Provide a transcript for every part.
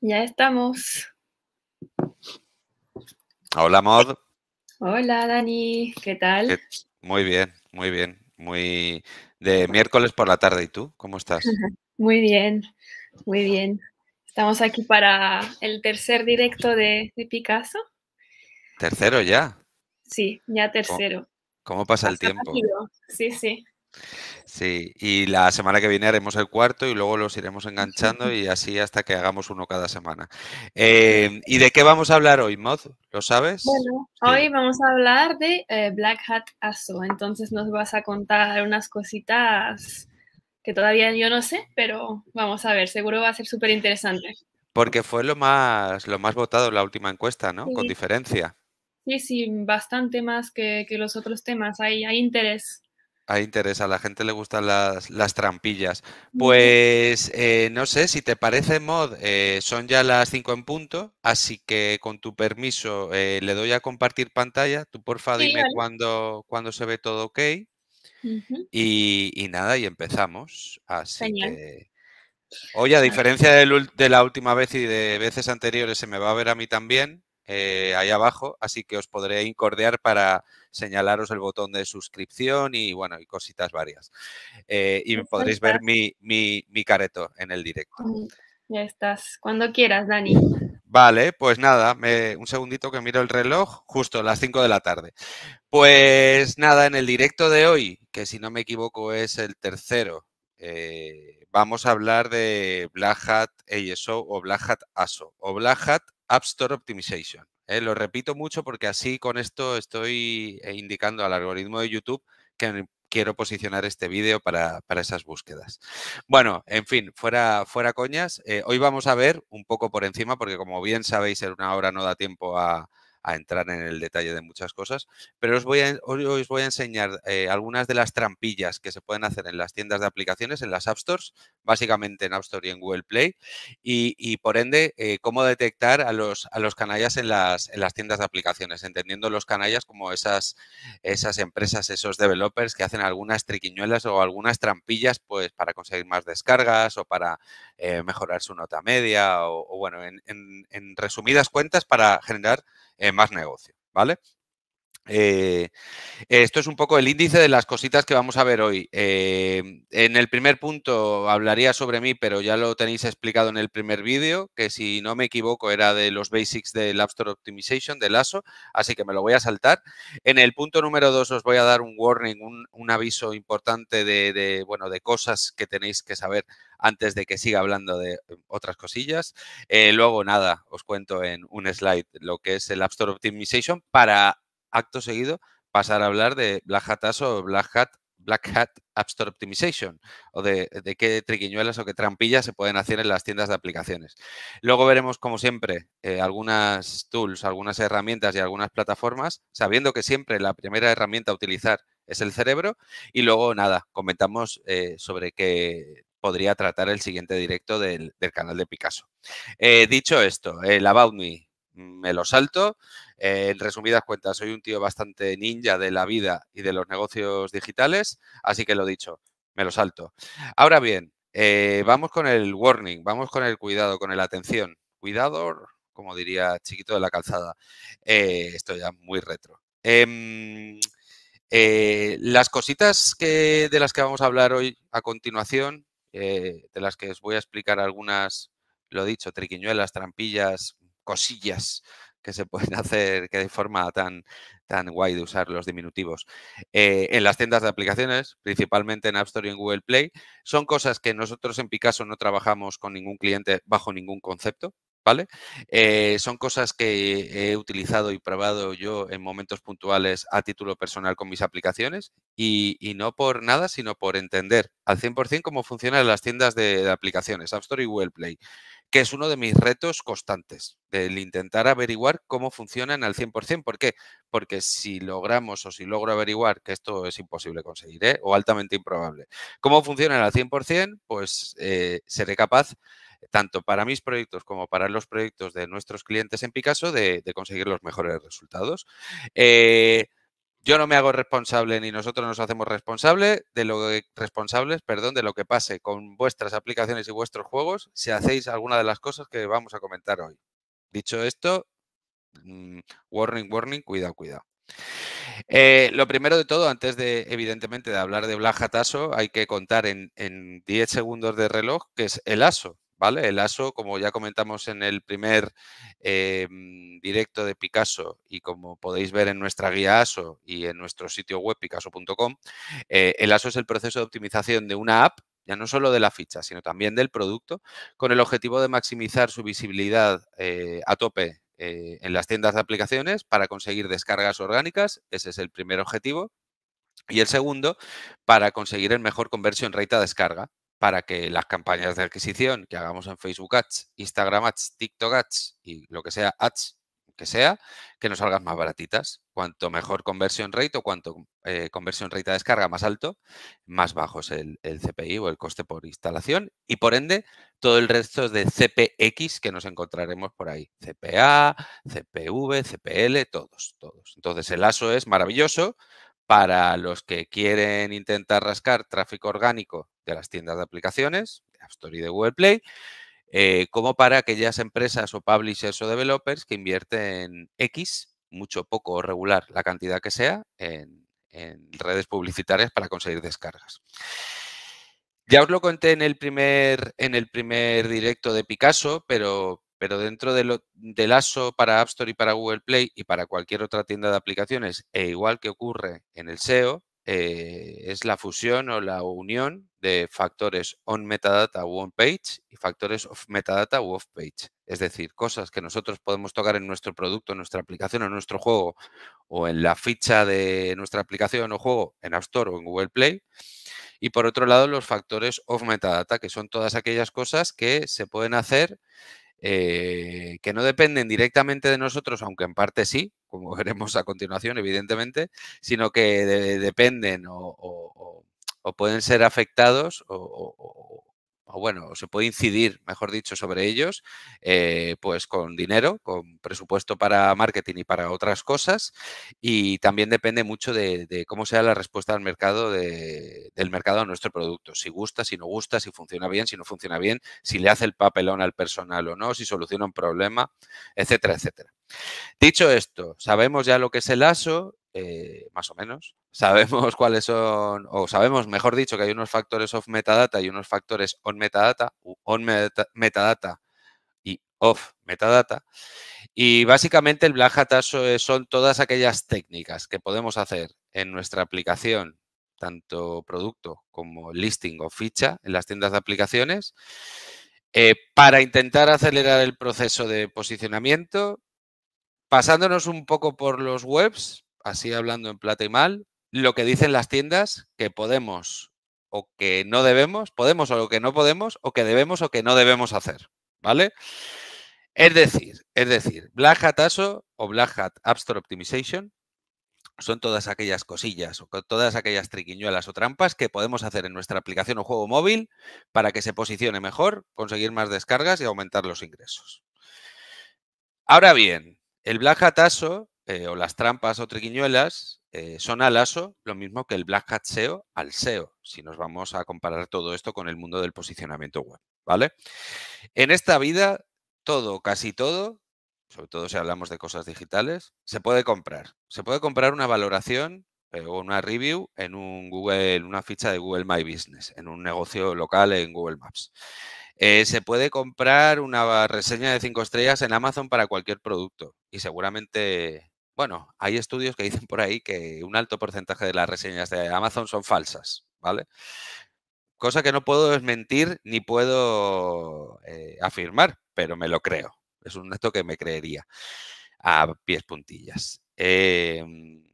Ya estamos. Hola, Mod. Hola, Dani. ¿Qué tal? Muy bien, muy bien. Muy de miércoles por la tarde. ¿Y tú? ¿Cómo estás? Muy bien, muy bien. Estamos aquí para el tercer directo de, Picasso. ¿Tercero ya? Sí, ya tercero. ¿Cómo, pasa, el tiempo? Sí, sí. Sí, y la semana que viene haremos el cuarto y luego los iremos enganchando y así hasta que hagamos uno cada semana. Eh, ¿Y de qué vamos a hablar hoy, Mod? ¿Lo sabes? Bueno, hoy vamos a hablar de eh, Black Hat ASO, entonces nos vas a contar unas cositas que todavía yo no sé, pero vamos a ver, seguro va a ser súper interesante. Porque fue lo más, lo más votado en la última encuesta, ¿no? Con diferencia. Sí, sí, bastante más que, los otros temas, hay interés. Ahí interesa, a la gente le gustan las, trampillas. Pues eh, no sé, si te parece, Mod, eh, son ya las 5 en punto, así que con tu permiso eh, le doy a compartir pantalla. Tú porfa dime cuándo, cuando se ve todo ok. y, nada, y empezamos. Así a diferencia de la última vez y de veces anteriores, se me va a ver a mí también. Eh, ahí abajo, así que os podré incordiar para señalaros el botón de suscripción y bueno, y cositas varias. Eh, y podréis ver mi, careto en el directo. Mm, ya estás, cuando quieras, Dani. Vale, pues nada, un segundito que miro el reloj, justo a las 5 de la tarde. Pues nada, en el directo de hoy, que si no me equivoco es el tercero, eh, vamos a hablar de Black Hat ASO o Black Hat ASO o Black Hat App Store Optimization. ¿eh? lo repito mucho porque así con esto estoy eh, indicando al algoritmo de YouTube que quiero posicionar este vídeo para, esas búsquedas. Bueno, en fin, fuera, fuera coñas, eh, hoy vamos a ver un poco por encima, porque como bien sabéis, en una hora no da tiempo a, a entrar en el detalle de muchas cosas, pero os voy a, os voy a enseñar eh, algunas de las trampillas que se pueden hacer en las tiendas de aplicaciones, en las App Stores, básicamente en App Store y en Google Play, y, por ende, eh, cómo detectar a los, a los canallas en las, en las tiendas de aplicaciones, entendiendo los canallas como esas, esas empresas, esos developers que hacen algunas triquiñuelas o algunas trampillas pues, para conseguir más descargas o para eh, mejorar su nota media, o, bueno, en, en resumidas cuentas, para generar es más negocio, ¿vale? Eh, esto es un poco el índice de las cositas que vamos a ver hoy. Eh, en el primer punto hablaría sobre mí, pero ya lo tenéis explicado en el primer vídeo, que si no me equivoco era de los basics del App Store Optimization, del ASO, así que me lo voy a saltar. En el punto número dos os voy a dar un warning, un, aviso importante de, bueno, de cosas que tenéis que saber antes de que siga hablando de eh, otras cosillas. luego, nada, os cuento en un slide lo que es el App Store Optimization para acto seguido pasar a hablar de Black Hat o Black Hat, Black Hat App Store Optimization o de, qué triquiñuelas o qué trampillas se pueden hacer en las tiendas de aplicaciones. Luego veremos, como siempre, eh, algunas tools, algunas herramientas y algunas plataformas, sabiendo que siempre la primera herramienta a utilizar es el cerebro y luego nada, comentamos eh, sobre qué podría tratar el siguiente directo del, canal de Picasso. Eh, dicho esto, el About Me, Mm, me lo salto. Eh, en resumidas cuentas, soy un tío bastante ninja de la vida y de los negocios digitales, así que lo dicho, me lo salto. Ahora bien, eh, vamos con el warning, vamos con el cuidado, con el atención. Cuidado, como diría chiquito de la calzada. Eh, Estoy ya muy retro. Em, las cositas que, de las que vamos a hablar hoy a continuación, de las que os voy a explicar algunas, lo dicho, triquiñuelas, trampillas, cosillas que se pueden hacer, que de forma tan, tan guay de usar los diminutivos. Eh, en las tiendas de aplicaciones, principalmente en App Store y en Google Play, son cosas que nosotros en Picasso no trabajamos con ningún cliente bajo ningún concepto. ¿Vale? Eh, son cosas que he utilizado y probado yo en momentos puntuales a título personal con mis aplicaciones y, no por nada, sino por entender al 100% cómo funcionan las tiendas de, de aplicaciones, App Store y Google Play que es uno de mis retos constantes, el intentar averiguar cómo funcionan al 100%. ¿Por qué? Porque si logramos o si logro averiguar, que esto es imposible conseguir ¿eh? o altamente improbable, cómo funcionan al 100%, pues eh, seré capaz, tanto para mis proyectos como para los proyectos de nuestros clientes en Picasso, de, conseguir los mejores resultados. Eh, yo no me hago responsable ni nosotros nos hacemos responsable de lo responsables perdón, de lo que pase con vuestras aplicaciones y vuestros juegos si hacéis alguna de las cosas que vamos a comentar hoy. Dicho esto, mm, warning, warning, cuidado, cuidado. Eh, lo primero de todo, antes de, evidentemente, de hablar de Blaja hay que contar en, en 10 segundos de reloj que es el ASO. ¿vale? El ASO, como ya comentamos en el primer em, directo de Picasso y como podéis ver en nuestra guía ASO y en nuestro sitio web picasso.com, eh, el ASO es el proceso de optimización de una app ya no solo de la ficha, sino también del producto, con el objetivo de maximizar su visibilidad eh, a tope eh, en las tiendas de aplicaciones para conseguir descargas orgánicas. Ese es el primer objetivo. Y el segundo, para conseguir el mejor conversión rate a descarga, para que las campañas de adquisición que hagamos en Facebook Ads, Instagram Ads, TikTok Ads y lo que sea Ads que sea, que nos salgan más baratitas. Cuanto mejor conversión rate o cuanto eh, conversión rate a descarga más alto, más bajo es el, CPI o el coste por instalación y por ende todo el resto de CPX que nos encontraremos por ahí. CPA, CPV, CPL, todos, todos. Entonces el ASO es maravilloso para los que quieren intentar rascar tráfico orgánico de las tiendas de aplicaciones, de App Store y de Google Play, eh, como para aquellas empresas o publishers o developers que invierten X, mucho, poco o regular, la cantidad que sea, en, redes publicitarias para conseguir descargas. Ya os lo conté en el primer, en el primer directo de Picasso, pero pero dentro de del ASO para App Store y para Google Play y para cualquier otra tienda de aplicaciones, e igual que ocurre en el SEO, eh, es la fusión o la unión de factores on metadata o on page y factores off metadata o off page. Es decir, cosas que nosotros podemos tocar en nuestro producto, en nuestra aplicación o en nuestro juego o en la ficha de nuestra aplicación o juego en App Store o en Google Play. Y por otro lado, los factores off metadata, que son todas aquellas cosas que se pueden hacer eh, que no dependen directamente de nosotros, aunque en parte sí, como veremos a continuación, evidentemente, sino que dependen o, o, pueden ser afectados o, o bueno, se puede incidir, mejor dicho, sobre ellos, eh, pues con dinero, con presupuesto para marketing y para otras cosas. Y también depende mucho de, cómo sea la respuesta del mercado, del mercado a nuestro producto. Si gusta, si no gusta, si funciona bien, si no funciona bien, si le hace el papelón al personal o no, si soluciona un problema, etcétera, etcétera. Dicho esto, sabemos ya lo que es el ASO, eh, más o menos. Sabemos cuáles son, o sabemos, mejor dicho, que hay unos factores off metadata y unos factores on metadata, on metadata y off metadata. Y básicamente el Black Hat ASO son todas aquellas técnicas que podemos hacer en nuestra aplicación, tanto producto como listing o ficha en las tiendas de aplicaciones, eh, para intentar acelerar el proceso de posicionamiento Pasándonos un poco por los webs, así hablando en plata y mal, lo que dicen las tiendas que podemos o que no debemos, podemos o lo que no podemos, o que debemos o que no debemos hacer, ¿vale? Es decir, es decir, Black Hat ASO o Black Hat App Store Optimization son todas aquellas cosillas o todas aquellas triquiñuelas o trampas que podemos hacer en nuestra aplicación o juego móvil para que se posicione mejor, conseguir más descargas y aumentar los ingresos. Ahora bien, el black hat ASO eh, o las trampas o triquiñuelas eh, son al ASO lo mismo que el black hat SEO al SEO, si nos vamos a comparar todo esto con el mundo del posicionamiento web, ¿vale? En esta vida, todo, casi todo, sobre todo si hablamos de cosas digitales, se puede comprar. Se puede comprar una valoración eh, o una review en un Google, una ficha de Google My Business, en un negocio local en Google Maps. Eh, se puede comprar una reseña de 5 estrellas en Amazon para cualquier producto y seguramente, bueno, hay estudios que dicen por ahí que un alto porcentaje de las reseñas de Amazon son falsas, ¿vale? Cosa que no puedo desmentir ni puedo eh, afirmar, pero me lo creo. Es un dato que me creería a pies puntillas. Em,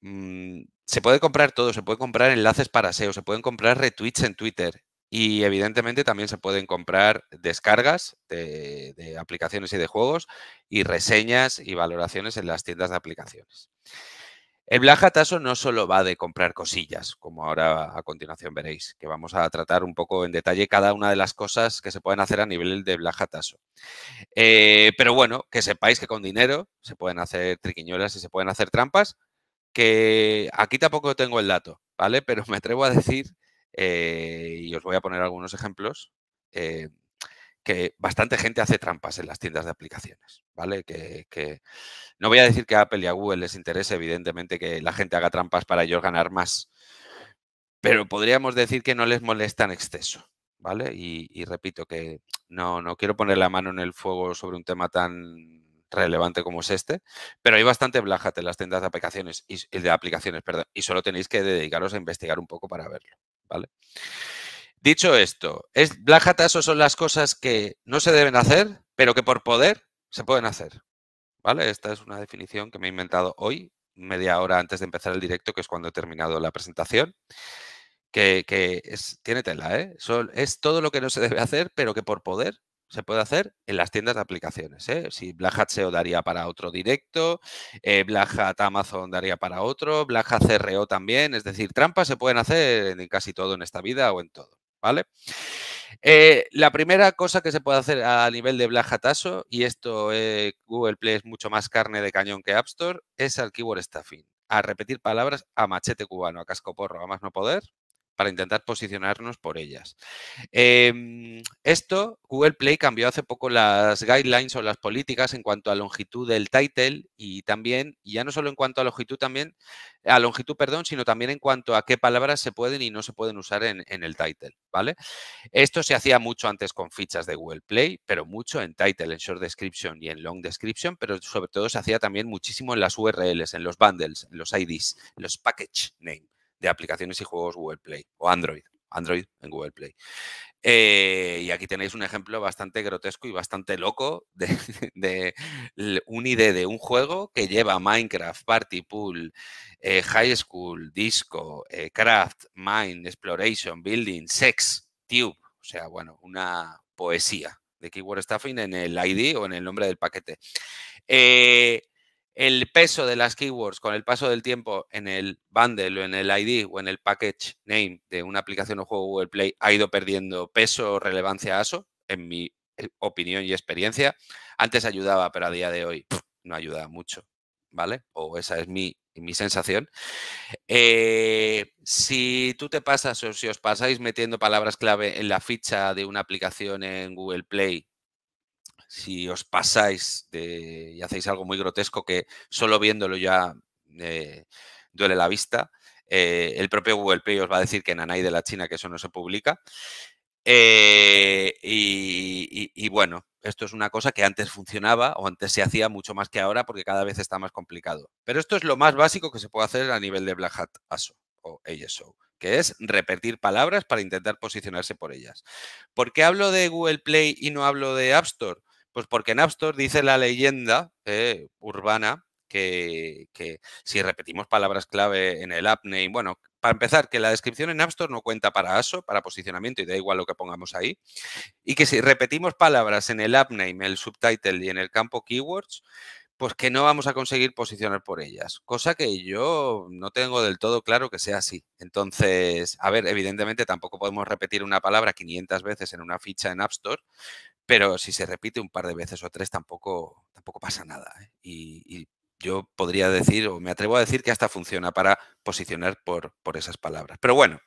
mm, se puede comprar todo, se puede comprar enlaces para SEO, se pueden comprar retweets en Twitter. Y evidentemente también se pueden comprar descargas de, aplicaciones y de juegos y reseñas y valoraciones en las tiendas de aplicaciones. El Black Hat no solo va de comprar cosillas, como ahora a continuación veréis, que vamos a tratar un poco en detalle cada una de las cosas que se pueden hacer a nivel de Black Hat eh, pero bueno, que sepáis que con dinero se pueden hacer triquiñuelas y se pueden hacer trampas, que aquí tampoco tengo el dato, ¿vale? Pero me atrevo a decir eh, y os voy a poner algunos ejemplos, eh, que bastante gente hace trampas en las tiendas de aplicaciones, ¿vale? Que, no voy a decir que a Apple y a Google les interese, evidentemente, que la gente haga trampas para ellos ganar más, pero podríamos decir que no les molesta en exceso, ¿vale? Y, repito que no, no quiero poner la mano en el fuego sobre un tema tan relevante como es este, pero hay bastante blajate en las tiendas de aplicaciones y de aplicaciones, perdón, y solo tenéis que dedicaros a investigar un poco para verlo, Dicho esto, es, Black Hat son las cosas que no se deben hacer, pero que por poder se pueden hacer. ¿Vale? Esta es una definición que me he inventado hoy, media hora antes de empezar el directo, que es cuando he terminado la presentación, que, que tiene tela, ¿eh? es todo lo que no se debe hacer, pero que por poder se puede hacer en las tiendas de aplicaciones. ¿eh? Si Black Hat SEO daría para otro directo, eh, Black Hat Amazon daría para otro, Black Hat CRO e también. Es decir, trampas se pueden hacer en casi todo en esta vida o en todo. ¿Vale? Eh, la primera cosa que se puede hacer a nivel de Black Hataso, e y esto eh, Google Play es mucho más carne de cañón que App Store, es al keyword Staffing. a repetir palabras a machete cubano, a casco porro, a más no poder, para intentar posicionarnos por ellas. Em, esto, Google Play cambió hace poco las guidelines o las políticas en cuanto a longitud del title y también, y ya no solo en cuanto a longitud también, a longitud, perdón, sino también en cuanto a qué palabras se pueden y no se pueden usar en, el title, ¿vale? Esto se hacía mucho antes con fichas de Google Play, pero mucho en title, en short description y en long description, pero sobre todo se hacía también muchísimo en las URLs, en los bundles, en los IDs, en los package name de aplicaciones y juegos Google Play o Android. Android en Google Play. Eh, y aquí tenéis un ejemplo bastante grotesco y bastante loco de, un ID de un juego que lleva Minecraft, Party Pool, eh, High School, Disco, eh, Craft, Mine, Exploration, Building, Sex, Tube. O sea, bueno, una poesía de Keyword Stuffing en el ID o en el nombre del paquete el peso de las keywords con el paso del tiempo en el bundle o en el ID o en el package name de una aplicación o juego Google Play ha ido perdiendo peso o relevancia a eso, en mi eh, opinión y experiencia. Antes ayudaba, pero a día de hoy no ayuda mucho, ¿vale? O esa es mi, sensación. Eh, si tú te pasas o si os pasáis metiendo palabras clave en la ficha de una aplicación en Google Play si os pasáis de, y hacéis algo muy grotesco que solo viéndolo ya eh, duele la vista, eh, el propio Google Play os va a decir que en Anay de la China que eso no se publica. Eh, y, y, bueno, esto es una cosa que antes funcionaba o antes se hacía mucho más que ahora porque cada vez está más complicado. Pero esto es lo más básico que se puede hacer a nivel de Black Hat ASO o ASO, que es repetir palabras para intentar posicionarse por ellas. ¿Por qué hablo de Google Play y no hablo de App Store? Pues porque en App Store dice la leyenda eh, urbana que, que, si repetimos palabras clave en el app name, bueno, para empezar, que la descripción en App Store no cuenta para ASO, para posicionamiento, y da igual lo que pongamos ahí, y que si repetimos palabras en el app name, el subtitle y en el campo keywords, pues que no vamos a conseguir posicionar por ellas, cosa que yo no tengo del todo claro que sea así. Entonces, a ver, evidentemente tampoco podemos repetir una palabra 500 veces en una ficha en App Store, pero si se repite un par de veces o tres tampoco, tampoco pasa nada. ¿eh? Y, yo podría decir, o me atrevo a decir que hasta funciona para posicionar por, por esas palabras. Pero bueno,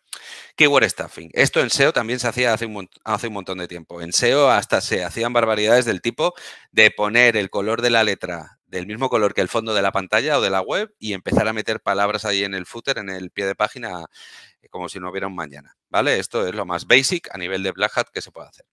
keyword stuffing. Esto en SEO también se hacía hace un, hace un montón de tiempo. En SEO hasta se hacían barbaridades del tipo de poner el color de la letra del mismo color que el fondo de la pantalla o de la web y empezar a meter palabras ahí en el footer, en el pie de página, como si no hubiera un mañana. ¿Vale? Esto es lo más basic a nivel de Black Hat que se puede hacer.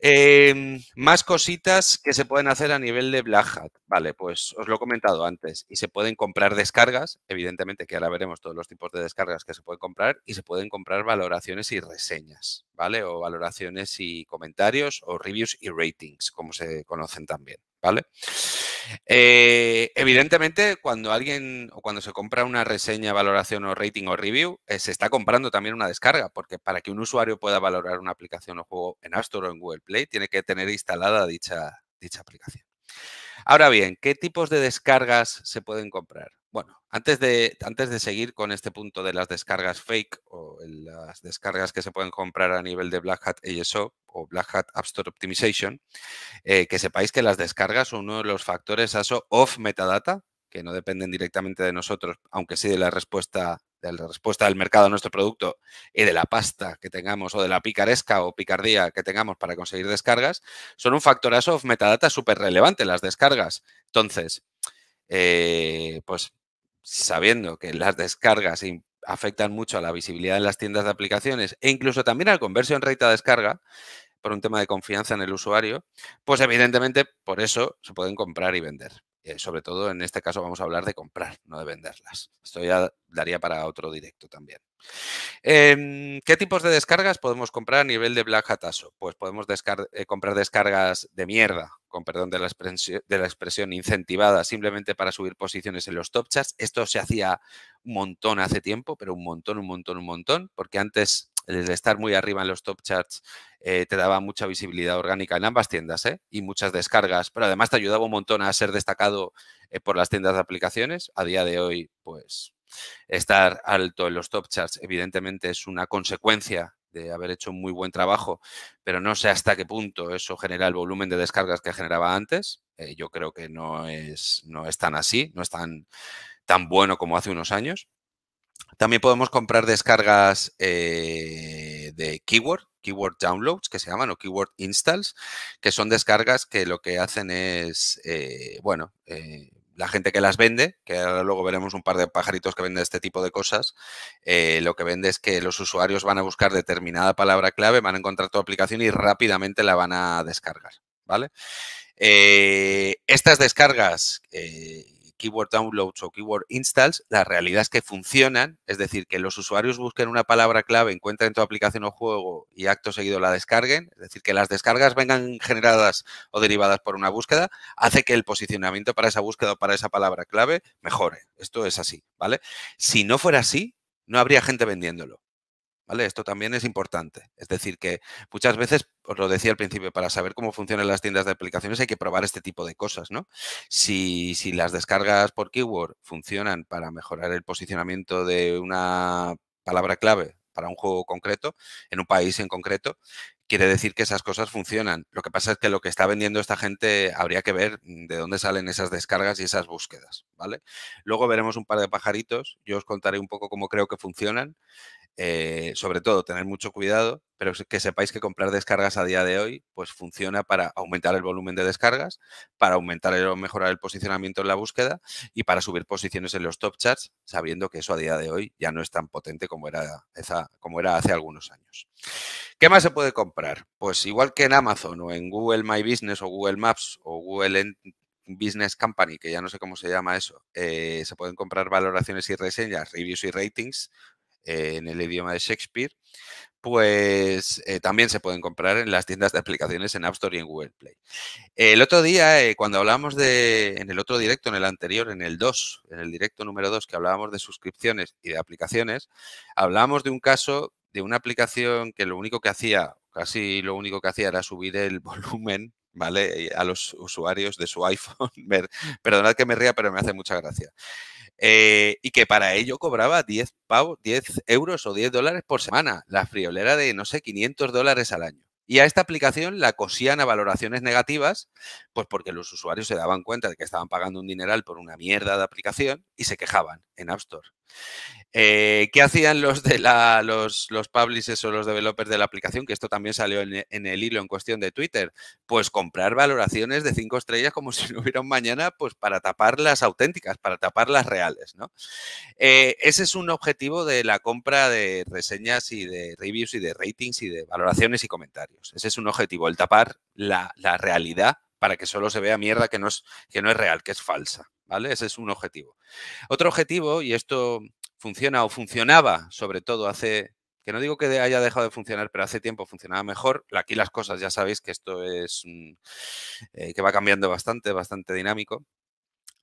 Em, más cositas que se pueden hacer a nivel de Black Hat. Vale, pues os lo he comentado antes. Y se pueden comprar descargas, evidentemente, que ahora veremos todos los tipos de descargas que se pueden comprar. Y se pueden comprar valoraciones y reseñas, ¿vale? O valoraciones y comentarios, o reviews y ratings, como se conocen también, ¿vale? vale eh, evidentemente, cuando alguien o cuando se compra una reseña, valoración o rating o review, eh, se está comprando también una descarga, porque para que un usuario pueda valorar una aplicación o juego en App Store o en Google Play, tiene que tener instalada dicha, dicha aplicación. Ahora bien, ¿qué tipos de descargas se pueden comprar? Bueno, antes de, antes de seguir con este punto de las descargas fake o las descargas que se pueden comprar a nivel de Black Hat ASO o Black Hat App Store Optimization, eh, que sepáis que las descargas son uno de los factores ASO off metadata, que no dependen directamente de nosotros, aunque sí de la respuesta de la respuesta del mercado a nuestro producto y de la pasta que tengamos o de la picaresca o picardía que tengamos para conseguir descargas, son un factor ASO of metadata súper relevante las descargas. Entonces, eh, pues sabiendo que las descargas afectan mucho a la visibilidad en las tiendas de aplicaciones e incluso también al conversión rate a descarga, por un tema de confianza en el usuario, pues evidentemente por eso se pueden comprar y vender. Eh, sobre todo en este caso vamos a hablar de comprar, no de venderlas. Esto ya daría para otro directo también. Em, ¿Qué tipos de descargas podemos comprar a nivel de Black Hat Pues podemos eh, comprar descargas de mierda, con perdón de la, expresión, de la expresión incentivada, simplemente para subir posiciones en los top charts. Esto se hacía un montón hace tiempo, pero un montón, un montón, un montón, porque antes desde estar muy arriba en los top charts eh, te daba mucha visibilidad orgánica en ambas tiendas ¿eh? y muchas descargas, pero además te ayudaba un montón a ser destacado eh, por las tiendas de aplicaciones. A día de hoy, pues estar alto en los top charts evidentemente es una consecuencia de haber hecho un muy buen trabajo, pero no sé hasta qué punto eso genera el volumen de descargas que generaba antes. yo creo que no es, no tan así, no es tan bueno como hace unos años. También podemos comprar descargas eh, de keyword, keyword downloads, que se llaman, o keyword installs, que son descargas que lo que hacen es, eh, bueno, eh, la gente que las vende, que ahora luego veremos un par de pajaritos que venden este tipo de cosas, lo que vende es que los usuarios van a buscar determinada palabra clave, van a encontrar tu aplicación y rápidamente la van a descargar, ¿vale? estas descargas, keyword downloads o keyword installs, la realidad es que funcionan, es decir, que los usuarios busquen una palabra clave, encuentren tu aplicación o juego y acto seguido la descarguen, es decir, que las descargas vengan generadas o derivadas por una búsqueda, hace que el posicionamiento para esa búsqueda o para esa palabra clave mejore. Esto es así, ¿vale? Si no fuera así, no habría gente vendiéndolo. Esto también es importante. Es decir, que muchas veces, os lo decía al principio, para saber cómo funcionan las tiendas de aplicaciones hay que probar este tipo de cosas, ¿no? Si, las descargas por keyword funcionan para mejorar el posicionamiento de una palabra clave para un juego concreto, en un país en concreto, quiere decir que esas cosas funcionan. Lo que pasa es que lo que está vendiendo esta gente habría que ver mm, de dónde salen esas descargas y esas búsquedas, ¿vale? Luego veremos un par de pajaritos, yo os contaré un poco cómo creo que funcionan eh, sobre todo, tener mucho cuidado, pero que sepáis que comprar descargas a día de hoy, pues funciona para aumentar el volumen de descargas, para aumentar o mejorar el posicionamiento en la búsqueda y para subir posiciones en los top charts, sabiendo que eso a día de hoy ya no es tan potente como era, como era hace algunos años. ¿Qué más se puede comprar? Pues igual que en Amazon o en Google My Business o Google Maps o Google Business Company, que ya no sé cómo se llama eso, eh, se pueden comprar valoraciones y reseñas, reviews y ratings, eh, en el idioma de Shakespeare, pues eh, también se pueden comprar en las tiendas de aplicaciones en App Store y en Google Play. el otro día, eh, cuando hablábamos de, en el otro directo, en el anterior, en el 2, en el directo número 2, que hablábamos de suscripciones y de aplicaciones, hablábamos de un caso de una aplicación que lo único que hacía, casi lo único que hacía era subir el volumen ¿vale? A los usuarios de su iPhone. Perdonad que me ría, pero me hace mucha gracia. Eh, y que para ello cobraba 10, pavos, 10 euros o 10 dólares por semana, la friolera de, no sé, 500 dólares al año. Y a esta aplicación la cosían a valoraciones negativas, pues porque los usuarios se daban cuenta de que estaban pagando un dineral por una mierda de aplicación y se quejaban en App Store. Eh, ¿Qué hacían los de los, los publishers o los developers de la aplicación? Que esto también salió en, el hilo en cuestión de Twitter. Pues comprar valoraciones de cinco estrellas como si no hubiera mañana, pues para tapar las auténticas, para tapar las reales. Eh, ese es un objetivo de la compra de reseñas y de reviews y de ratings y de valoraciones y comentarios. Ese es un objetivo, el tapar la, realidad para que solo se vea mierda que no que no es real, que es falsa. Ese es un objetivo. Otro objetivo, y esto funciona o funcionaba sobre todo hace, que no digo que haya dejado de funcionar, pero hace tiempo funcionaba mejor. Aquí las cosas, ya sabéis que esto es, eh, que va cambiando bastante, bastante dinámico.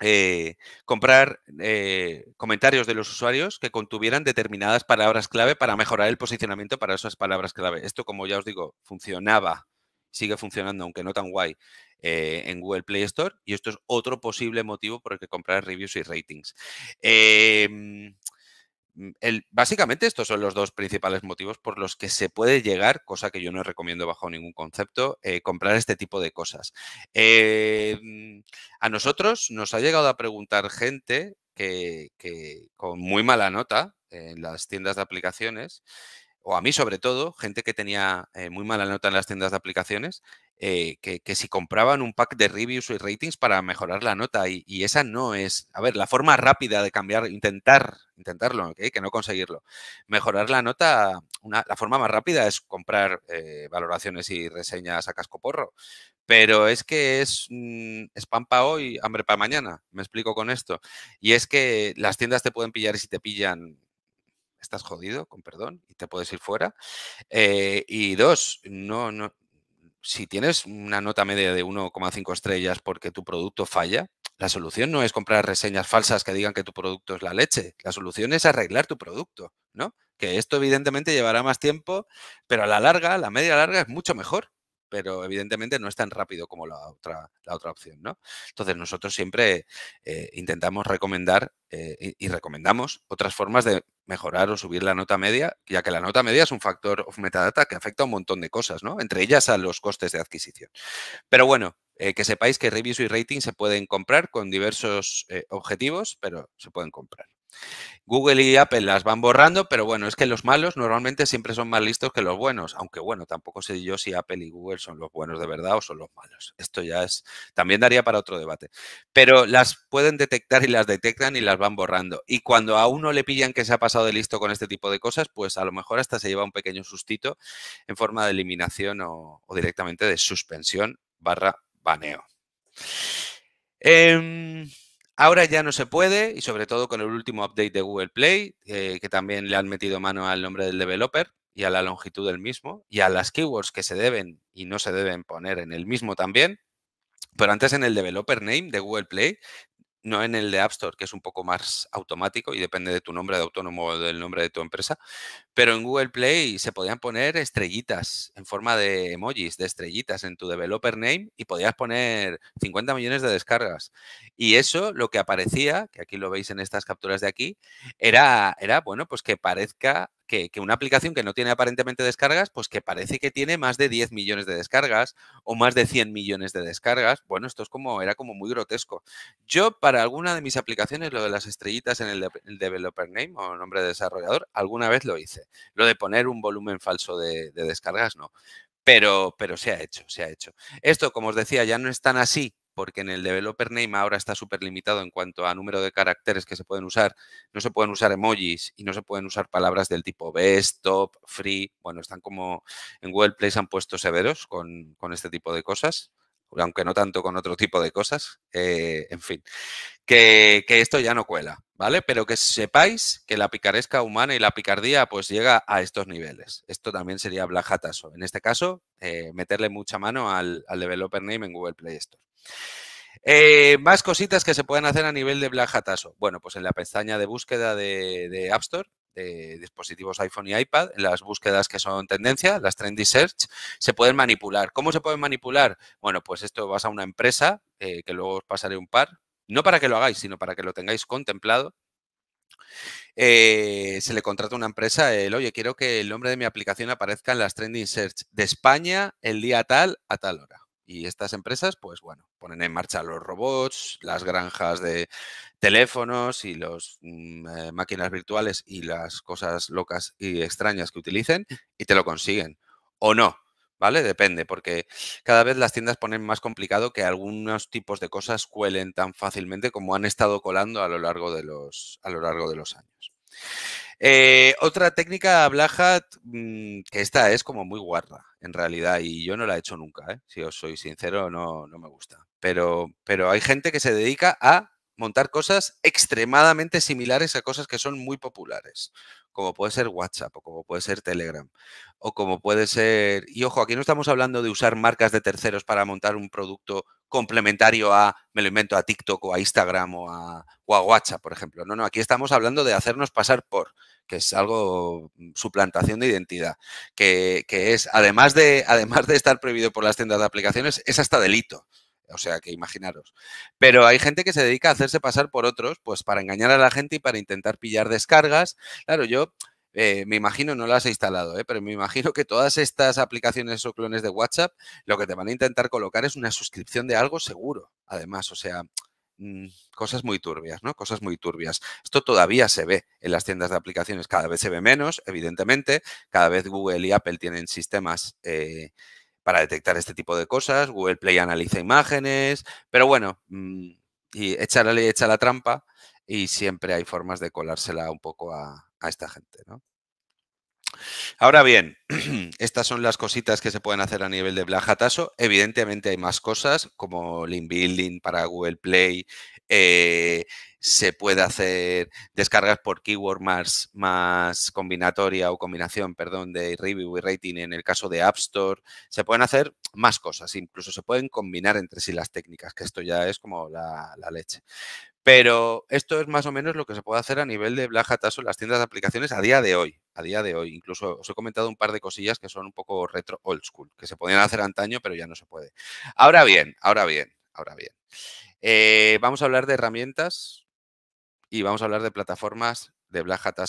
Eh, comprar eh, comentarios de los usuarios que contuvieran determinadas palabras clave para mejorar el posicionamiento para esas palabras clave. Esto, como ya os digo, funcionaba, sigue funcionando, aunque no tan guay, eh, en Google Play Store y esto es otro posible motivo por el que comprar reviews y ratings. Em, mm, básicamente estos son los dos principales motivos por los que se puede llegar, cosa que yo no recomiendo bajo ningún concepto, eh, comprar este tipo de cosas. Em, a nosotros nos ha llegado a preguntar gente que, con muy mala nota en las tiendas de aplicaciones, o a mí sobre todo, gente que tenía eh, muy mala nota en las tiendas de aplicaciones, eh, que, si compraban un pack de reviews y ratings para mejorar la nota. Y, esa no es, a ver, la forma rápida de cambiar, intentar, intentarlo, que no conseguirlo. Mejorar la nota, la forma más rápida es comprar eh, valoraciones y reseñas a casco porro. Pero es que es mm, spam para hoy, hambre para mañana. Me explico con esto. Y es que las tiendas te pueden pillar y si te pillan, estás jodido, con perdón, y te puedes ir fuera. Eh, y dos, no, no, si tienes una nota media de 1,5 estrellas porque tu producto falla, la solución no es comprar reseñas falsas que digan que tu producto es la leche. La solución es arreglar tu producto, ¿no? Que esto evidentemente llevará más tiempo, pero a la larga, la media larga es mucho mejor pero evidentemente no es tan rápido como la otra, la otra opción, ¿no? Entonces nosotros siempre eh, intentamos recomendar eh, y, recomendamos otras formas de mejorar o subir la nota media, ya que la nota media es un factor of metadata que afecta a un montón de cosas, ¿no? Entre ellas a los costes de adquisición. Pero bueno, eh, que sepáis que reviews y rating se pueden comprar con diversos objetivos, pero se pueden comprar. Google y Apple las van borrando, pero bueno, es que los malos normalmente siempre son más listos que los buenos, aunque bueno, tampoco sé yo si Apple y Google son los buenos de verdad o son los malos. Esto ya es, también daría para otro debate. Pero las pueden detectar y las detectan y las van borrando. Y cuando a uno le pillan que se ha pasado de listo con este tipo de cosas, pues a lo mejor hasta se lleva un pequeño sustito en forma de eliminación o, directamente de suspensión barra baneo. Em, Ahora ya no se puede, y sobre todo con el último update de Google Play, eh, que también le han metido mano al nombre del developer y a la longitud del mismo, y a las keywords que se deben y no se deben poner en el mismo también, pero antes en el developer name de Google Play, no en el de App Store, que es un poco más automático y depende de tu nombre de autónomo o del nombre de tu empresa, pero en Google Play se podían poner estrellitas en forma de emojis, de estrellitas en tu developer name y podías poner 50 millones de descargas. Y eso lo que aparecía, que aquí lo veis en estas capturas de aquí, era, era bueno, pues que parezca que, una aplicación que no tiene aparentemente descargas, pues que parece que tiene más de 10 millones de descargas o más de 100 millones de descargas. Bueno, esto es como, era como muy grotesco. Yo para alguna de mis aplicaciones, lo de las estrellitas en el developer name o nombre de desarrollador, alguna vez lo hice lo de poner un volumen falso de, descargas, no. Pero, pero se ha hecho, se ha hecho. Esto, como os decía, ya no es tan así porque en el developer name ahora está súper limitado en cuanto a número de caracteres que se pueden usar. No se pueden usar emojis y no se pueden usar palabras del tipo best, top, free. Bueno, están como en Google Play se han puesto severos con este tipo de cosas aunque no tanto con otro tipo de cosas, eh, en fin, que, esto ya no cuela, ¿vale? Pero que sepáis que la picaresca humana y la picardía pues llega a estos niveles. Esto también sería blajataso. En este caso, eh, meterle mucha mano al, developer name en Google Play Store. Eh, más cositas que se pueden hacer a nivel de blajataso. Bueno, pues en la pestaña de búsqueda de, de App Store de dispositivos iPhone y iPad, las búsquedas que son tendencia, las trendy search, se pueden manipular. ¿Cómo se pueden manipular? Bueno, pues esto vas a una empresa, eh, que luego os pasaré un par, no para que lo hagáis, sino para que lo tengáis contemplado. Eh, se le contrata a una empresa el, oye, quiero que el nombre de mi aplicación aparezca en las trending search de España el día tal a tal hora. Y estas empresas, pues bueno, ponen en marcha los robots, las granjas de teléfonos y las mm, eh, máquinas virtuales y las cosas locas y extrañas que utilicen mm. y te lo consiguen. O no, ¿vale? Depende, porque cada vez las tiendas ponen más complicado que algunos tipos de cosas cuelen tan fácilmente como han estado colando a lo largo de los, a lo largo de los años. Eh, otra técnica, Black mm, que esta es como muy guarra, en realidad, y yo no la he hecho nunca, ¿eh? si os soy sincero, no, no me gusta. Pero, pero hay gente que se dedica a montar cosas extremadamente similares a cosas que son muy populares, como puede ser WhatsApp o como puede ser Telegram o como puede ser... Y ojo, aquí no estamos hablando de usar marcas de terceros para montar un producto complementario a, me lo invento, a TikTok o a Instagram o a, WhatsApp, por ejemplo. No, no, aquí estamos hablando de hacernos pasar por, que es algo mm, suplantación de identidad, que, es, además de, además de estar prohibido por las tiendas de aplicaciones, es hasta delito. O sea, que imaginaros. Pero hay gente que se dedica a hacerse pasar por otros, pues para engañar a la gente y para intentar pillar descargas. Claro, yo eh, me imagino, no las he instalado, ¿eh? pero me imagino que todas estas aplicaciones o clones de WhatsApp lo que te van a intentar colocar es una suscripción de algo seguro, además, o sea, mm, cosas muy turbias, ¿no? Cosas muy turbias. Esto todavía se ve en las tiendas de aplicaciones, cada vez se ve menos, evidentemente, cada vez Google y Apple tienen sistemas... Eh, para detectar este tipo de cosas. Google Play analiza imágenes, pero bueno, mm, y echa la echa la trampa y siempre hay formas de colársela un poco a, esta gente, ¿no? Ahora bien, estas son las cositas que se pueden hacer a nivel de Black Evidentemente hay más cosas como link building para Google Play, eh, se puede hacer descargas por keyword más, más combinatoria o combinación, perdón, de review y rating en el caso de App Store. Se pueden hacer más cosas, incluso se pueden combinar entre sí las técnicas, que esto ya es como la, leche. Pero esto es más o menos lo que se puede hacer a nivel de Black Hat en las tiendas de aplicaciones a día de hoy. A día de hoy. Incluso os he comentado un par de cosillas que son un poco retro old school, que se podían hacer antaño, pero ya no se puede. Ahora bien, ahora bien, ahora bien. Eh, vamos a hablar de herramientas y vamos a hablar de plataformas de Black Hat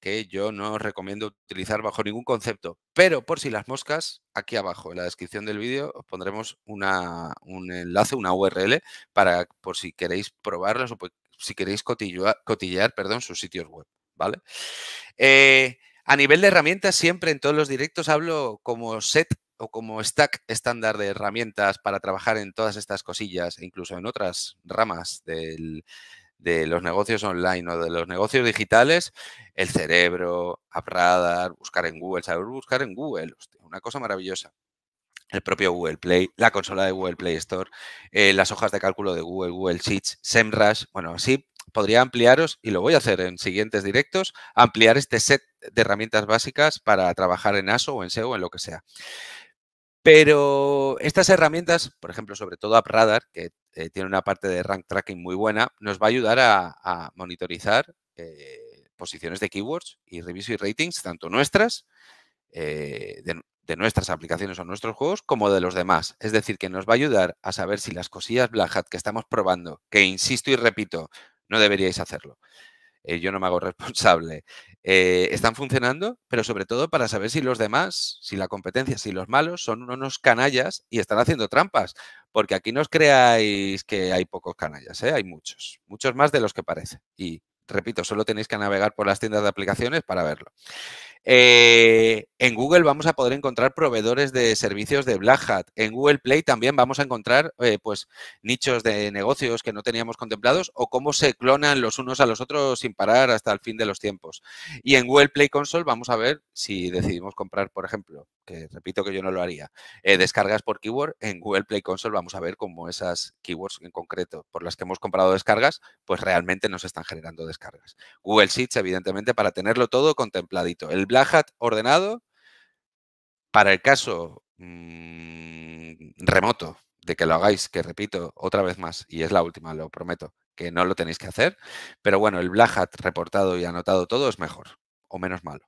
que yo no os recomiendo utilizar bajo ningún concepto. Pero por si las moscas, aquí abajo en la descripción del vídeo os pondremos una, un enlace, una URL, para por si queréis probarlas o pues, si queréis cotillear, perdón, sus sitios web. ¿Vale? Eh, a nivel de herramientas, siempre en todos los directos hablo como set o como stack estándar de herramientas para trabajar en todas estas cosillas, incluso en otras ramas del, de los negocios online o de los negocios digitales, el cerebro, AppRadar, buscar en Google, saber buscar en Google, una cosa maravillosa. El propio Google Play, la consola de Google Play Store, eh, las hojas de cálculo de Google, Google Sheets, SEMrush, bueno, así podría ampliaros, y lo voy a hacer en siguientes directos, ampliar este set de herramientas básicas para trabajar en ASO o en SEO o en lo que sea. Pero estas herramientas, por ejemplo, sobre todo AppRadar, que eh, tiene una parte de rank tracking muy buena, nos va a ayudar a, monitorizar eh, posiciones de keywords y reviews y ratings, tanto nuestras, eh, de, de, nuestras aplicaciones o nuestros juegos, como de los demás. Es decir, que nos va a ayudar a saber si las cosillas Black Hat que estamos probando, que insisto y repito, no deberíais hacerlo, eh, yo no me hago responsable, eh, están funcionando, pero sobre todo para saber si los demás, si la competencia, si los malos son unos canallas y están haciendo trampas. Porque aquí no os creáis que hay pocos canallas, ¿eh? hay muchos, muchos más de los que parece. Y repito, solo tenéis que navegar por las tiendas de aplicaciones para verlo. Eh, en Google vamos a poder encontrar proveedores de servicios de Black Hat. En Google Play también vamos a encontrar eh, pues, nichos de negocios que no teníamos contemplados o cómo se clonan los unos a los otros sin parar hasta el fin de los tiempos. Y en Google Play Console vamos a ver si decidimos comprar, por ejemplo, que repito que yo no lo haría, eh, descargas por keyword. En Google Play Console vamos a ver cómo esas keywords en concreto por las que hemos comprado descargas, pues realmente nos están generando descargas. Google Sheets, evidentemente, para tenerlo todo contempladito. Hat ordenado para el caso mm, remoto de que lo hagáis, que repito otra vez más, y es la última, lo prometo, que no lo tenéis que hacer, pero bueno, el Black Hat reportado y anotado todo es mejor o menos malo.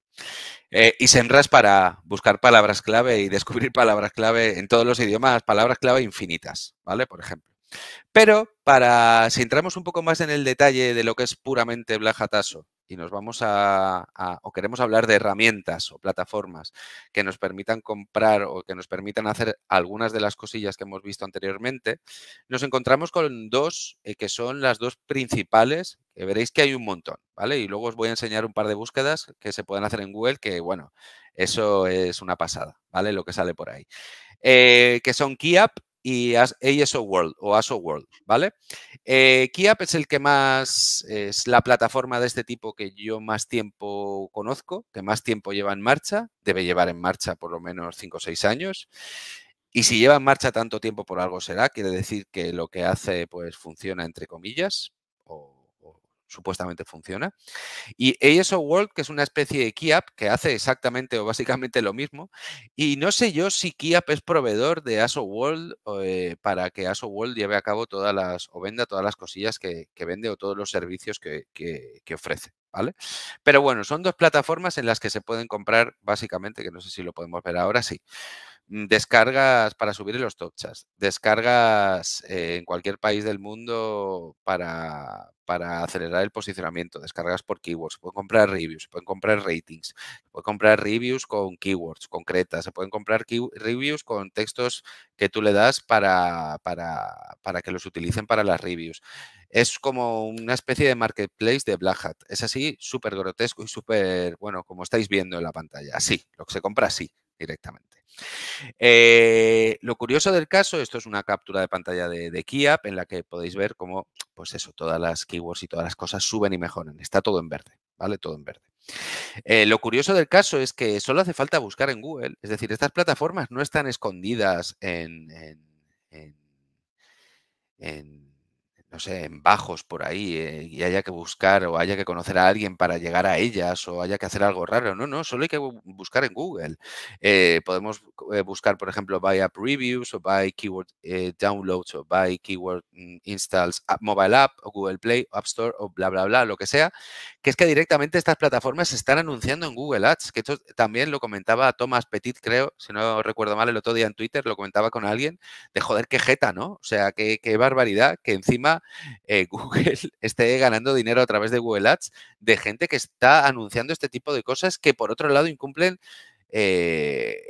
Eh, y Semras para buscar palabras clave y descubrir palabras clave en todos los idiomas, palabras clave infinitas, ¿vale? Por ejemplo. Pero para, si entramos un poco más en el detalle de lo que es puramente Black y nos vamos a, o queremos hablar de herramientas o plataformas que nos permitan comprar o que nos permitan hacer algunas de las cosillas que hemos visto anteriormente, nos encontramos con dos eh, que son las dos principales, que veréis que hay un montón, ¿vale? Y luego os voy a enseñar un par de búsquedas que se pueden hacer en Google, que bueno, eso es una pasada, ¿vale? Lo que sale por ahí. Eh, que son KeyApp y ASO World o ASO World, ¿vale? Eh, Kiap es el que más, es la plataforma de este tipo que yo más tiempo conozco, que más tiempo lleva en marcha, debe llevar en marcha por lo menos 5 o 6 años. Y si lleva en marcha tanto tiempo por algo será, quiere decir que lo que hace pues funciona entre comillas supuestamente funciona. Y ASO World, que es una especie de KIAP que hace exactamente o básicamente lo mismo. Y no sé yo si KIAP es proveedor de ASO World eh, para que ASO World lleve a cabo todas las o venda todas las cosillas que, vende o todos los servicios que, que ofrece. ¿Vale? Pero bueno, son dos plataformas en las que se pueden comprar básicamente, que no sé si lo podemos ver ahora, sí, Mm, descargas para subir en los Chats, descargas eh, en cualquier país del mundo para, para, acelerar el posicionamiento, descargas por keywords, pueden comprar reviews, pueden comprar ratings, pueden comprar reviews con keywords concretas, se pueden comprar reviews con textos que tú le das para, para, para que los utilicen para las reviews. Es como una especie de marketplace de Black Hat. Es así, súper grotesco y súper, bueno, como estáis viendo en la pantalla, así, lo que se compra así, directamente. Eh, lo curioso del caso, esto es una captura de pantalla de, de en la que podéis ver cómo, pues eso, todas las keywords y todas las cosas suben y mejoran. Está todo en verde, ¿vale? Todo en verde. Eh, lo curioso del caso es que solo hace falta buscar en Google, es decir, estas plataformas no están escondidas en no sé, en bajos por ahí eh, y haya que buscar o haya que conocer a alguien para llegar a ellas o haya que hacer algo raro. No, no, solo hay que buscar en Google. Eh, podemos eh, buscar, por ejemplo, by app reviews o by keyword downloads o by keyword mm, installs mobile app o Google Play App Store o bla, bla, bla, lo que sea. Que es que directamente estas plataformas se están anunciando en Google Ads, que esto también lo comentaba Thomas Petit, creo, si no recuerdo mal, el otro día en Twitter lo comentaba con alguien, de joder, qué jeta, ¿no? O sea, qué, qué barbaridad que encima eh, Google esté ganando dinero a través de Google Ads de gente que está anunciando este tipo de cosas que por otro lado incumplen eh,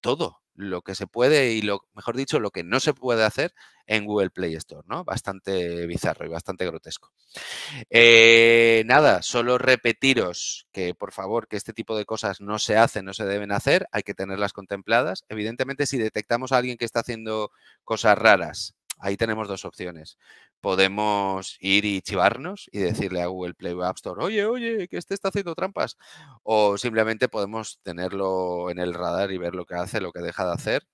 todo lo que se puede y lo mejor dicho lo que no se puede hacer en Google Play Store, ¿no? Bastante bizarro y bastante grotesco. Eh, nada, solo repetiros que por favor que este tipo de cosas no se hacen, no se deben hacer, hay que tenerlas contempladas. Evidentemente, si detectamos a alguien que está haciendo cosas raras, ahí tenemos dos opciones podemos ir y chivarnos y decirle a Google Play App Store, oye, oye, que este está haciendo trampas. O simplemente podemos tenerlo en el radar y ver lo que hace, lo que deja de hacer.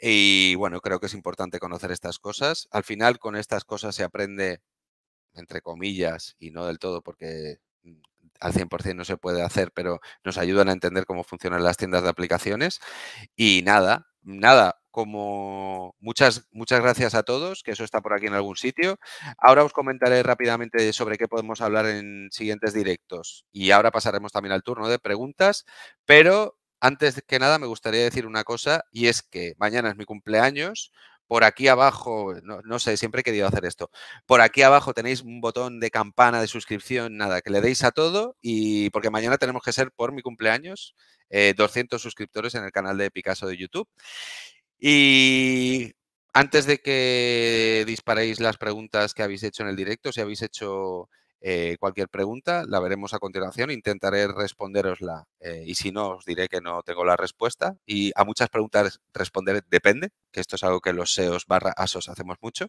Y bueno, creo que es importante conocer estas cosas. Al final, con estas cosas se aprende, entre comillas, y no del todo, porque mm, al 100% no se puede hacer, pero nos ayudan a entender cómo funcionan las tiendas de aplicaciones. Y nada, nada, como muchas, muchas gracias a todos, que eso está por aquí en algún sitio. Ahora os comentaré rápidamente sobre qué podemos hablar en siguientes directos y ahora pasaremos también al turno de preguntas, pero antes que nada me gustaría decir una cosa y es que mañana es mi cumpleaños, por aquí abajo, no, sé, siempre he querido hacer esto. Por aquí abajo tenéis un botón de campana de suscripción, nada, que le deis a todo y porque mañana tenemos que ser por mi cumpleaños 200 eh, suscriptores en el canal de Picasso de YouTube. Y antes de que disparéis las preguntas que habéis hecho en el directo, si habéis hecho eh, cualquier pregunta, la veremos a continuación, intentaré responderosla eh, y si no, os diré que no tengo la respuesta y a muchas preguntas responder depende, que esto es algo que los SEOs barra ASOS hacemos mucho.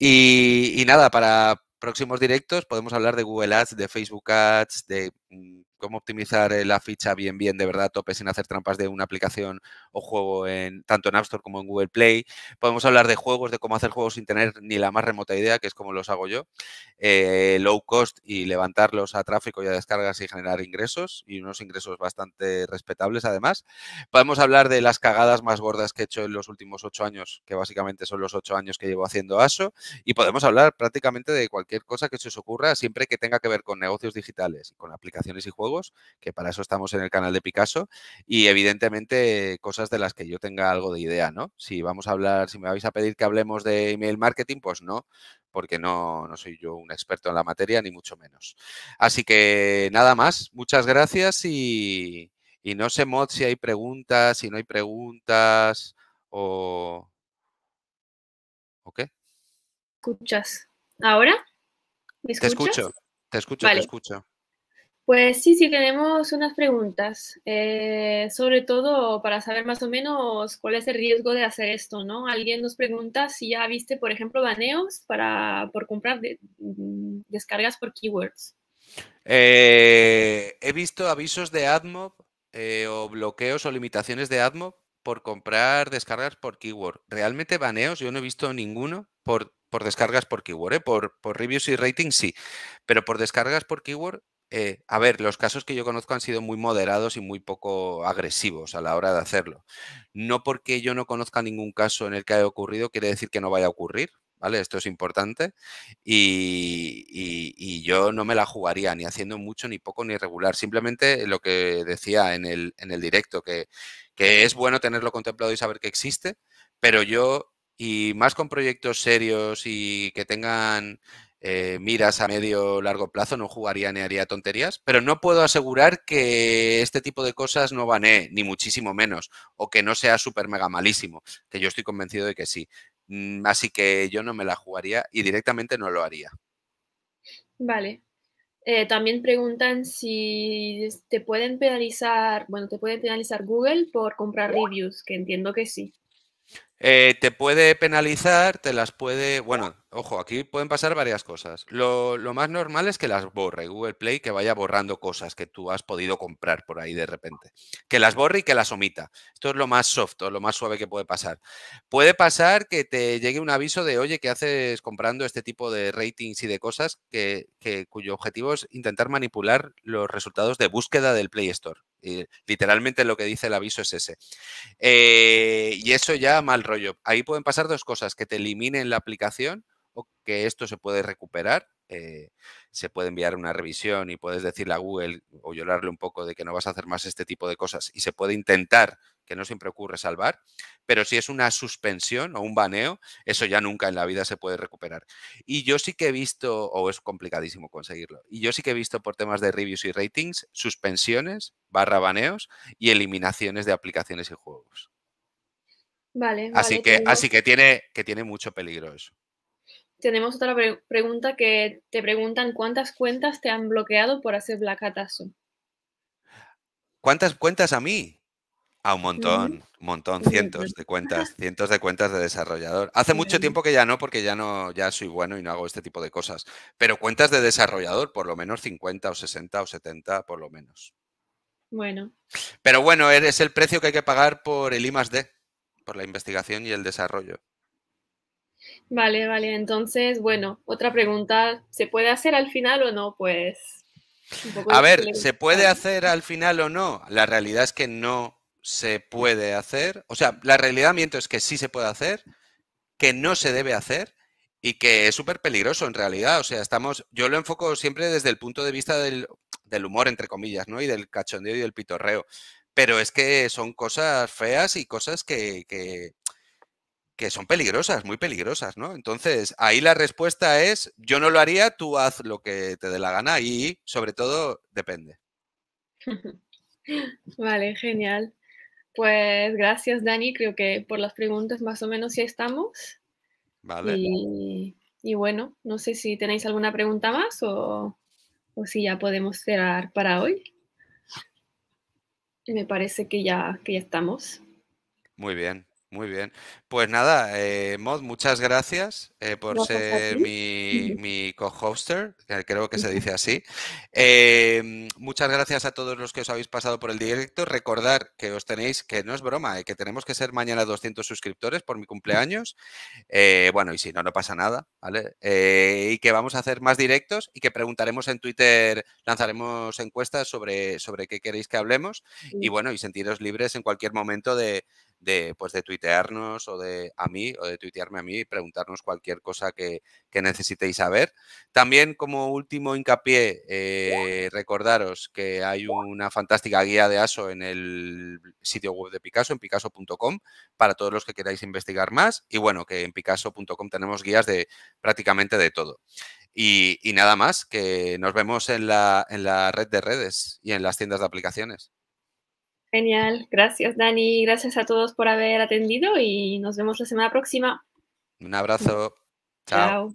y nada, para próximos directos podemos hablar de Google Ads, de Facebook Ads, de mm, cómo optimizar eh, la ficha bien, bien, de verdad, a tope, sin hacer trampas de una aplicación o juego en, tanto en App Store como en Google Play. Podemos hablar de juegos, de cómo hacer juegos sin tener ni la más remota idea, que es como los hago yo. Eh, low cost y levantarlos a tráfico y a descargas y generar ingresos, y unos ingresos bastante respetables además. Podemos hablar de las cagadas más gordas que he hecho en los últimos ocho años, que básicamente son los ocho años que llevo haciendo ASO, y podemos hablar prácticamente de cualquier cosa que se os ocurra, siempre que tenga que ver con negocios digitales, con aplicaciones y juegos que para eso estamos en el canal de Picasso, y evidentemente cosas de las que yo tenga algo de idea, ¿no? Si vamos a hablar, si me vais a pedir que hablemos de email marketing, pues no, porque no, no soy yo un experto en la materia, ni mucho menos. Así que nada más, muchas gracias y, no sé, Mod, si hay preguntas, si no hay preguntas o... ¿O qué? ¿Escuchas? ¿Ahora? Te escucho, te escucho, te escucho. Pues sí, sí, tenemos unas preguntas, eh, sobre todo para saber más o menos cuál es el riesgo de hacer esto, ¿no? Alguien nos pregunta si ya viste, por ejemplo, baneos para, por comprar mm, descargas por keywords. Eh, he visto avisos de AdMob eh, o bloqueos o limitaciones de AdMob por comprar descargas por keyword. Realmente baneos, yo no he visto ninguno por, por descargas por keyword, por, por reviews y ratings sí, pero por descargas por keyword eh, a ver, los casos que yo conozco han sido muy moderados y muy poco agresivos a la hora de hacerlo. No porque yo no conozca ningún caso en el que haya ocurrido, quiere decir que no vaya a ocurrir, ¿vale? Esto es importante. Y, yo no me la jugaría ni haciendo mucho, ni poco, ni regular. Simplemente lo que decía en el, en el directo, que, que es bueno tenerlo contemplado y saber que existe, pero yo, y más con proyectos serios y que tengan eh, miras a medio largo plazo, no jugaría ni haría tonterías, pero no puedo asegurar que este tipo de cosas no van, eh, ni muchísimo menos, o que no sea súper mega malísimo, que yo estoy convencido de que sí. Mm, así que yo no me la jugaría y directamente no lo haría. Vale. Eh, también preguntan si te pueden penalizar, bueno, te pueden penalizar Google por comprar reviews, que entiendo que sí. Eh, te puede penalizar, te las puede. Bueno, ojo, aquí pueden pasar varias cosas. Lo, más normal es que las borre Google Play, que vaya borrando cosas que tú has podido comprar por ahí de repente. Que las borre y que las omita. Esto es lo más soft o lo más suave que puede pasar. Puede pasar que te llegue un aviso de, oye, ¿qué haces comprando este tipo de ratings y de cosas que, cuyo objetivo es intentar manipular los resultados de búsqueda del Play Store? literalmente lo que dice el aviso es ese. Eh, y eso ya mal rollo. Ahí pueden pasar dos cosas, que te eliminen la aplicación o que esto se puede recuperar. Eh, se puede enviar una revisión y puedes decirle a Google o llorarle un poco de que no vas a hacer más este tipo de cosas y se puede intentar, que no siempre ocurre, salvar, pero si es una suspensión o un baneo, eso ya nunca en la vida se puede recuperar. Y yo sí que he visto, o es complicadísimo conseguirlo, y yo sí que he visto por temas de reviews y ratings, suspensiones, barra baneos y eliminaciones de aplicaciones y juegos. Vale, así que, pues así que tiene, que tiene mucho peligro eso tenemos otra pregunta que te preguntan cuántas cuentas te han bloqueado por hacer Black blackatazo. ¿Cuántas cuentas a mí? A un montón, un montón, cientos de cuentas, cientos de cuentas de desarrollador. Hace mucho tiempo que ya no, porque ya no, ya soy bueno y no hago este tipo de cosas. Pero cuentas de desarrollador, por lo menos 50 o 60 o 70, por lo menos. Bueno. Pero bueno, es el precio que hay que pagar por el I por la investigación y el desarrollo. Vale, vale. Entonces, bueno, otra pregunta, ¿se puede hacer al final o no? Pues... a ver, ¿se puede hacer al final o no? La realidad es que no se puede hacer. O sea, la realidad miento es que sí se puede hacer, que no se debe hacer y que es súper peligroso en realidad. O sea, estamos, yo lo enfoco siempre desde el punto de vista del, humor, entre comillas, ¿no? Y del cachondeo y del pitorreo. Pero es que son cosas feas y cosas que, que son peligrosas, muy peligrosas, ¿no? Entonces, ahí la respuesta es, yo no lo haría, tú haz lo que te dé la gana y, sobre todo, depende. Vale, genial. Pues gracias, Dani. Creo que por las preguntas más o menos ya estamos. Vale. Y, bueno, no sé si tenéis alguna pregunta más o, si ya podemos cerrar para hoy. Me parece que ya, que ya estamos. Muy bien. Muy bien. Pues nada, eh, Mod, muchas gracias eh, por ser mi, co-hoster, eh, creo que se dice así. Em, muchas gracias a todos los que os habéis pasado por el directo. Recordar que os tenéis, que no es broma, que tenemos que ser mañana 200 suscriptores por mi cumpleaños. bueno, y si no, no pasa nada, ¿vale? y que vamos a hacer más directos y que preguntaremos en Twitter, lanzaremos encuestas sobre, sobre qué queréis que hablemos. Y bueno, y sentiros libres en cualquier momento de de, pues de tuitearnos o de a mí o de tuitearme a mí y preguntarnos cualquier cosa que, necesitéis saber. También como último hincapié, eh, recordaros que hay una fantástica guía de ASO en el sitio web de Picasso, en picasso.com, para todos los que queráis investigar más. Y bueno, que en picasso.com tenemos guías de prácticamente de todo. Y, y, nada más, que nos vemos en la, en la red de redes y en las tiendas de aplicaciones. Genial, gracias Dani, gracias a todos por haber atendido y nos vemos la semana próxima. Un abrazo. Chao.